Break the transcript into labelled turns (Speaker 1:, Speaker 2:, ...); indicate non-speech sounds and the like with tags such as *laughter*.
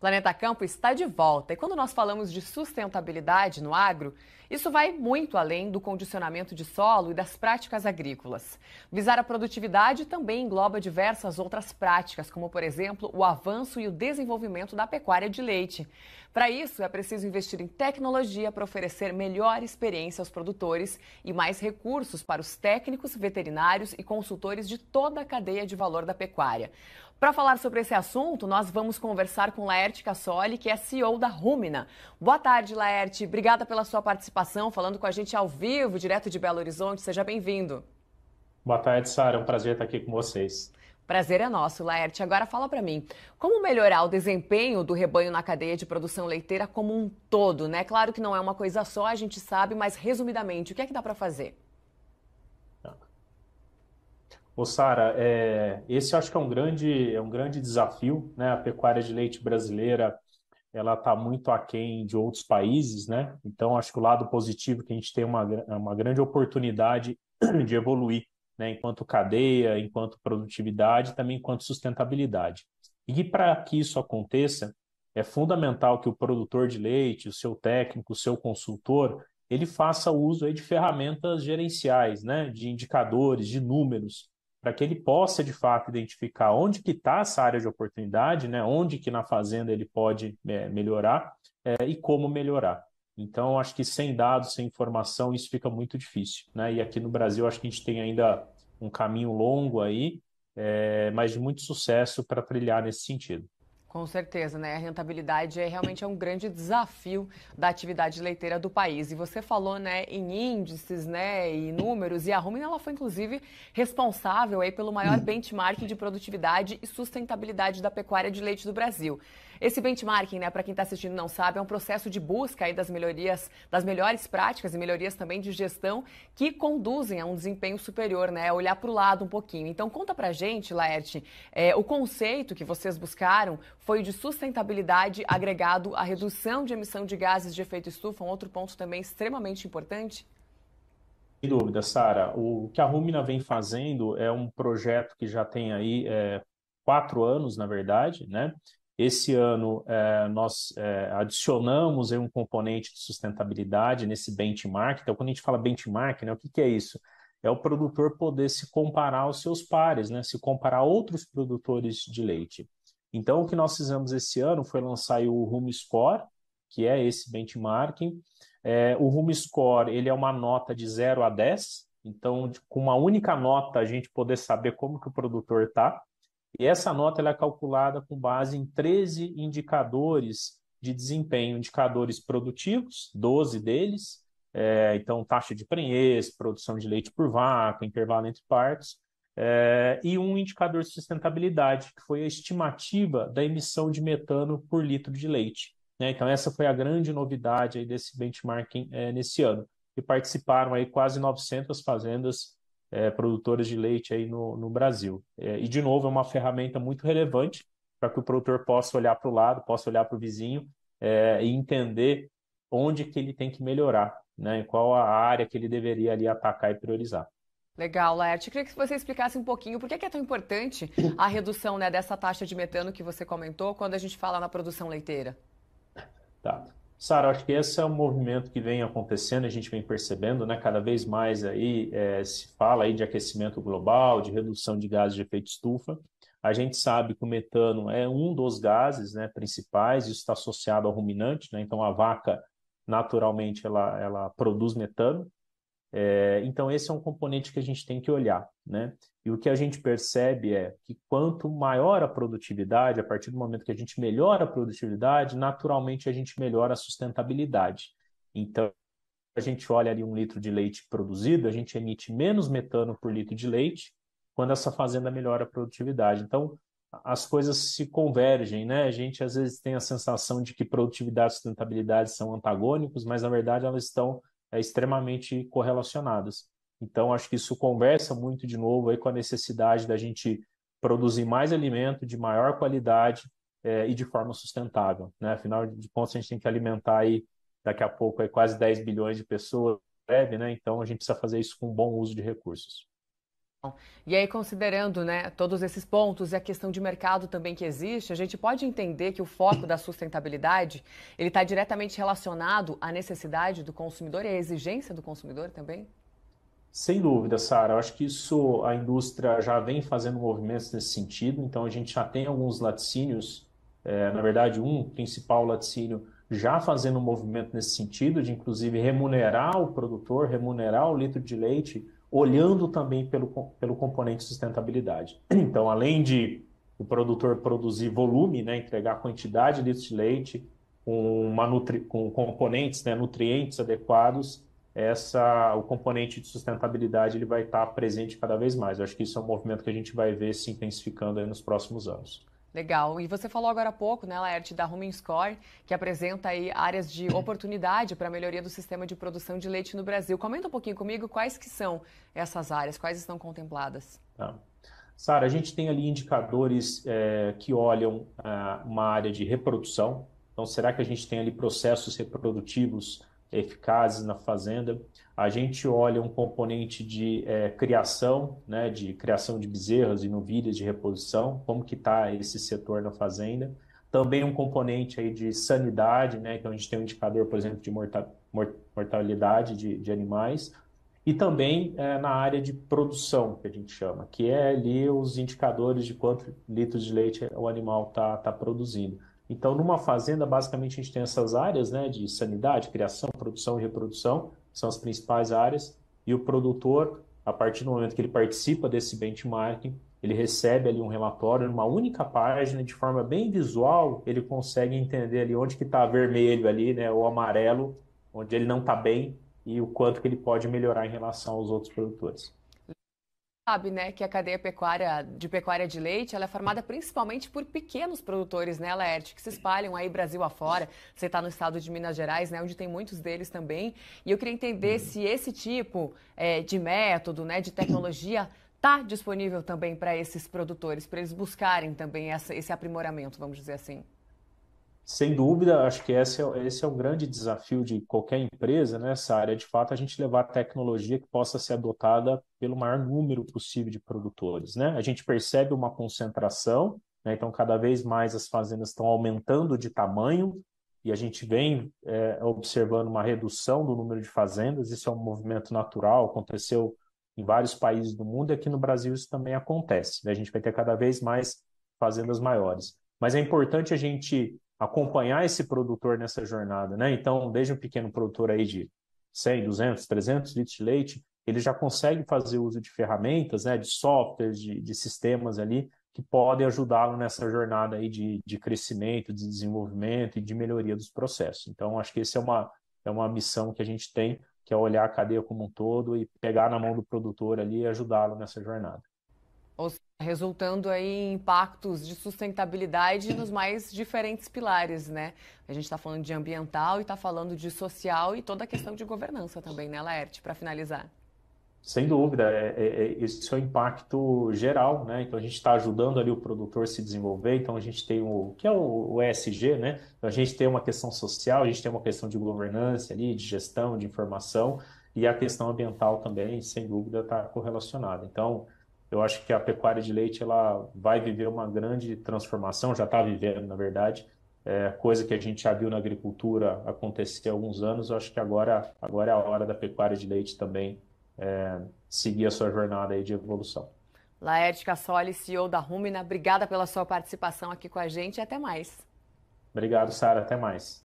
Speaker 1: Planeta Campo está de volta e quando nós falamos de sustentabilidade no agro, isso vai muito além do condicionamento de solo e das práticas agrícolas. Visar a produtividade também engloba diversas outras práticas, como, por exemplo, o avanço e o desenvolvimento da pecuária de leite. Para isso, é preciso investir em tecnologia para oferecer melhor experiência aos produtores e mais recursos para os técnicos, veterinários e consultores de toda a cadeia de valor da pecuária. Para falar sobre esse assunto, nós vamos conversar com Laerte Cassoli, que é CEO da Rumina. Boa tarde, Laerte. Obrigada pela sua participação, falando com a gente ao vivo, direto de Belo Horizonte. Seja bem-vindo.
Speaker 2: Boa tarde, Sara. É um prazer estar aqui com vocês.
Speaker 1: Prazer é nosso, Laerte. Agora fala para mim, como melhorar o desempenho do rebanho na cadeia de produção leiteira como um todo, né? Claro que não é uma coisa só, a gente sabe, mas resumidamente, o que é que dá para fazer?
Speaker 2: Ô, Sara, é, esse acho que é um grande, é um grande desafio, né? A pecuária de leite brasileira ela está muito aquém de outros países, né? Então, acho que o lado positivo é que a gente tem uma, uma grande oportunidade *clears throat* de evoluir, né? Enquanto cadeia, enquanto produtividade, também enquanto sustentabilidade. E para que isso aconteça, é fundamental que o produtor de leite, o seu técnico, o seu consultor, ele faça uso de ferramentas gerenciais, né? De indicadores, de números, para que ele possa de fato identificar onde que está essa área de oportunidade, né? onde que na fazenda ele pode é, melhorar é, e como melhorar. Então, acho que sem dados, sem informação, isso fica muito difícil. Né? E aqui no Brasil, acho que a gente tem ainda um caminho longo aí, é, mas de muito sucesso para trilhar nesse sentido.
Speaker 1: Com certeza, né? A rentabilidade é realmente é um grande desafio da atividade leiteira do país. E você falou, né, em índices, né, e números. E a Rumen, ela foi inclusive responsável aí pelo maior hum. benchmark de produtividade e sustentabilidade da pecuária de leite do Brasil. Esse benchmarking, né, para quem está assistindo e não sabe, é um processo de busca aí das melhorias, das melhores práticas e melhorias também de gestão que conduzem a um desempenho superior, né? É olhar para o lado um pouquinho. Então conta para gente, Laerte, é, o conceito que vocês buscaram foi de sustentabilidade agregado à redução de emissão de gases de efeito estufa, um outro ponto também extremamente importante.
Speaker 2: Sem dúvida, Sara. O que a Rumina vem fazendo é um projeto que já tem aí é, quatro anos, na verdade, né? Esse ano é, nós é, adicionamos aí um componente de sustentabilidade nesse benchmark. Então, quando a gente fala benchmark, né, o que, que é isso? É o produtor poder se comparar aos seus pares, né, se comparar a outros produtores de leite. Então, o que nós fizemos esse ano foi lançar o Home Score, que é esse benchmarking. É, o Home Score ele é uma nota de 0 a 10, então, com uma única nota, a gente poder saber como que o produtor está. E essa nota é calculada com base em 13 indicadores de desempenho, indicadores produtivos, 12 deles, é, então taxa de prenhez, produção de leite por vaca, intervalo entre partos, é, e um indicador de sustentabilidade, que foi a estimativa da emissão de metano por litro de leite. Né? Então essa foi a grande novidade desse benchmarking é, nesse ano, e participaram aí quase 900 fazendas é, eh, produtoras de leite aí no, no Brasil. É, e, de novo, é uma ferramenta muito relevante para que o produtor possa olhar para o lado, possa olhar para o vizinho é, e entender onde que ele tem que melhorar, né? qual a área que ele deveria ali atacar e priorizar.
Speaker 1: Legal, Laerte. Eu queria que você explicasse um pouquinho por que é tão importante a redução né, dessa taxa de metano que você comentou quando a gente fala na produção leiteira.
Speaker 2: Tá. Sara, acho que esse é um movimento que vem acontecendo, a gente vem percebendo, né? Cada vez mais aí é, se fala aí de aquecimento global, de redução de gases de efeito estufa. A gente sabe que o metano é um dos gases né, principais, isso está associado ao ruminante, né? Então a vaca naturalmente ela, ela produz metano. É, então, esse é um componente que a gente tem que olhar, né? E o que a gente percebe é que quanto maior a produtividade, a partir do momento que a gente melhora a produtividade, naturalmente a gente melhora a sustentabilidade. Então, a gente olha ali um litro de leite produzido, a gente emite menos metano por litro de leite quando essa fazenda melhora a produtividade. Então, as coisas se convergem, né? A gente às vezes tem a sensação de que produtividade e sustentabilidade são antagônicos, mas na verdade elas estão é, extremamente correlacionadas. Então, acho que isso conversa muito de novo aí com a necessidade da gente produzir mais alimento de maior qualidade é, e de forma sustentável. Né? Afinal de contas, a gente tem que alimentar aí, daqui a pouco aí, quase 10 bilhões de pessoas, né? então a gente precisa fazer isso com um bom uso de recursos.
Speaker 1: E aí, considerando né, todos esses pontos e a questão de mercado também que existe, a gente pode entender que o foco da sustentabilidade ele está diretamente relacionado à necessidade do consumidor e à exigência do consumidor também?
Speaker 2: Sem dúvida, Sara. Acho que isso a indústria já vem fazendo movimentos nesse sentido. Então, a gente já tem alguns laticínios. É, na verdade, um principal laticínio já fazendo um movimento nesse sentido, de inclusive remunerar o produtor, remunerar o litro de leite, olhando também pelo, pelo componente sustentabilidade. *clears throat* Então, além de o produtor produzir volume, né, entregar quantidade de litros de leite com, nutri, com componentes, né, nutrientes adequados, essa o componente de sustentabilidade ele vai estar presente cada vez mais. Eu acho que isso é um movimento que a gente vai ver se intensificando nos próximos anos.
Speaker 1: Legal. E você falou agora há pouco, né, Laerte, da Home Score, que apresenta aí áreas de *clears throat* oportunidade para a melhoria do sistema de produção de leite no Brasil. Comenta um pouquinho comigo quais que são essas áreas, quais estão contempladas.
Speaker 2: Tá. Sara, a gente tem ali indicadores é, que olham ah, uma área de reprodução. Então, será que a gente tem ali processos reprodutivos eficazes na fazenda. A gente olha um componente de é, criação, né, de criação de bezerras e novilhas de reposição, como que está esse setor na fazenda. Também um componente aí de sanidade, né, que é a gente tem um indicador, por exemplo, de mortalidade de, de animais. E também é, na área de produção, que a gente chama, que é ali os indicadores de quantos litros de leite o animal está tá produzindo. Então, numa fazenda, basicamente, a gente tem essas áreas né, de sanidade, criação, produção e reprodução, são as principais áreas, e o produtor, a partir do momento que ele participa desse benchmarking, ele recebe ali um relatório numa única página, de forma bem visual, ele consegue entender ali onde que está vermelho ali, né, ou amarelo, onde ele não está bem, e o quanto que ele pode melhorar em relação aos outros produtores
Speaker 1: sabe, né, que a cadeia pecuária de pecuária de leite, ela é formada principalmente por pequenos produtores, né, Laerte, que se espalham aí Brasil afora. Você está no estado de Minas Gerais, né, onde tem muitos deles também. E eu queria entender uhum. se esse tipo é, de método, né, de tecnologia está disponível também para esses produtores, para eles buscarem também essa, esse aprimoramento, vamos dizer assim
Speaker 2: sem dúvida, acho que esse é, esse é o grande desafio de qualquer empresa nessa né, área, é, de fato, a gente levar tecnologia que possa ser adotada pelo maior número possível de produtores. Né? A gente percebe uma concentração, né? então cada vez mais as fazendas estão aumentando de tamanho e a gente vem é, observando uma redução do número de fazendas, isso é um movimento natural, aconteceu em vários países do mundo e aqui no Brasil isso também acontece. Né? A gente vai ter cada vez mais fazendas maiores. Mas é importante a gente acompanhar esse produtor nessa jornada, né? Então, desde um pequeno produtor aí de 100, 200, 300 litros de leite, ele já consegue fazer uso de ferramentas, né? De softwares, de, de sistemas ali que podem ajudá-lo nessa jornada aí de, de crescimento, de desenvolvimento e de melhoria dos processos. Então, acho que essa é uma, é uma missão que a gente tem, que é olhar a cadeia como um todo e pegar na mão do produtor ali e ajudá-lo nessa jornada.
Speaker 1: Ou resultando aí em impactos de sustentabilidade nos mais diferentes pilares, né? A gente está falando de ambiental e está falando de social e toda a questão de governança também, né, Laerte, para finalizar.
Speaker 2: Sem dúvida, é, é, é esse é o impacto geral, né? Então a gente está ajudando ali o produtor se desenvolver, então a gente tem o que é o, o ESG, né? Então, a gente tem uma questão social, a gente tem uma questão de governança ali, de gestão, de informação, e a questão ambiental também, sem dúvida, está correlacionada. Então, eu acho que a pecuária de leite ela vai viver uma grande transformação, já está vivendo, na verdade. É, coisa que a gente já viu na agricultura acontecer há alguns anos, eu acho que agora, agora é a hora da pecuária de leite também é, seguir a sua jornada aí de evolução.
Speaker 1: Laerte Cassoli, CEO da Rumina, né? obrigada pela sua participação aqui com a gente e até mais.
Speaker 2: Obrigado, Sara. Até mais.